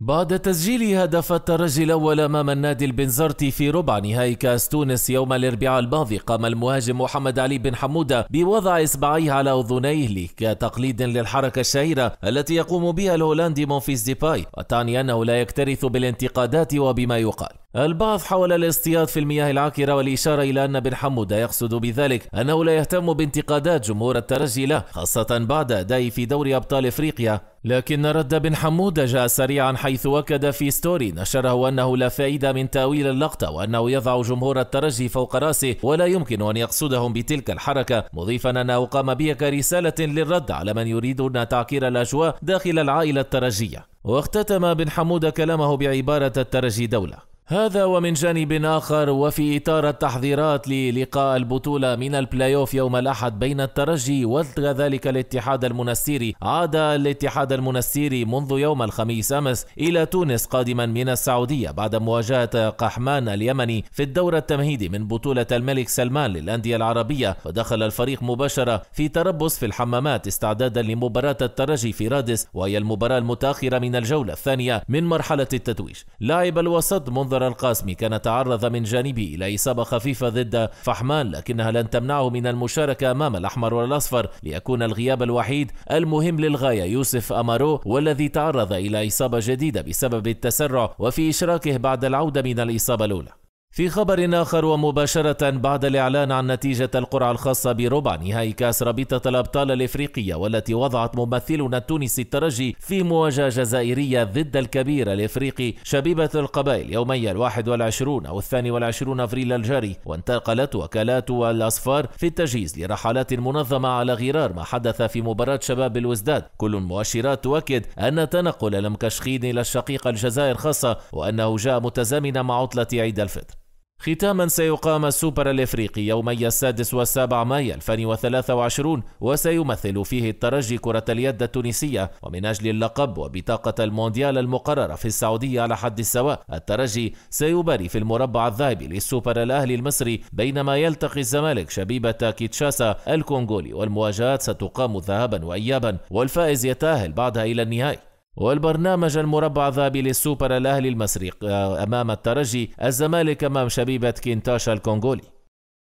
بعد تسجيل هدف الترجي الأول أمام النادي البنزرتي في ربع نهائي كأس تونس يوم الأربعاء الماضي قام المهاجم محمد علي بن حمودة بوضع إصبعيه على أذنيه كتقليد للحركة الشهيرة التي يقوم بها الهولندي مونفيس ديباي وتعني أنه لا يكترث بالانتقادات وبما يقال البعض حاول الاصطياد في المياه العاكرة والإشارة إلى أن بن حمودة يقصد بذلك أنه لا يهتم بانتقادات جمهور الترجي له خاصة بعد أدائه في دوري أبطال إفريقيا لكن رد بن حمودة جاء سريعا حيث أكد في ستوري نشره أنه لا فائدة من تأويل اللقطة وأنه يضع جمهور الترجي فوق رأسه ولا يمكن أن يقصدهم بتلك الحركة مضيفا أنه قام بها كرسالة للرد على من يريدون تعكير الأجواء داخل العائلة الترجية واختتم بن حمودة كلامه بعبارة الترجي دولة هذا ومن جانب آخر وفي إطار التحضيرات للقاء البطولة من البلايوف يوم الأحد بين الترجي وكذلك الاتحاد المنستيري عاد الاتحاد المنستيري منذ يوم الخميس أمس إلى تونس قادما من السعودية بعد مواجهة قحمان اليمني في الدور التمهيدي من بطولة الملك سلمان للأندية العربية ودخل الفريق مباشرة في تربص في الحمامات استعدادا لمباراة الترجي في رادس وهي المباراة المتأخرة من الجولة الثانية من مرحلة التتويج لعب الوسط منذ جزر القاسمي كان تعرض من جانبه إلى إصابة خفيفة ضد فحمان لكنها لن تمنعه من المشاركة أمام الأحمر والأصفر ليكون الغياب الوحيد المهم للغاية يوسف أمارو والذي تعرض إلى إصابة جديدة بسبب التسرع وفي إشراكه بعد العودة من الإصابة الأولى في خبر آخر ومباشرة بعد الإعلان عن نتيجة القرعة الخاصة بربع نهائي كأس رابطة الأبطال الإفريقية والتي وضعت ممثلنا التونسي الترجي في مواجهة جزائرية ضد الكبير الإفريقي شبيبة القبائل يومي الواحد والعشرون أو الثاني والعشرون أفريل الجاري وانتقلت وكالات الأصفار في التجهيز لرحلات منظمة على غرار ما حدث في مباراة شباب الوزداد كل المؤشرات تؤكد أن تنقل لمكشخين إلى الشقيقة الجزائر خاصة وأنه جاء متزامنا مع عطلة عيد الفطر ختاما سيقام السوبر الافريقي يومي السادس والسابع مايو 2023 وسيمثل فيه الترجي كرة اليد التونسية ومن اجل اللقب وبطاقة المونديال المقررة في السعودية على حد سواء الترجي سيباري في المربع الذهبي للسوبر الاهلي المصري بينما يلتقي الزمالك شبيبة كيتشاسا الكونغولي والمواجهات ستقام ذهابا وايابا والفائز يتاهل بعدها الى النهائي والبرنامج المربع ذهبي للسوبر الأهلي المصري آه، أمام الترجي الزمالك أمام شبيبة كينتاشا الكونغولي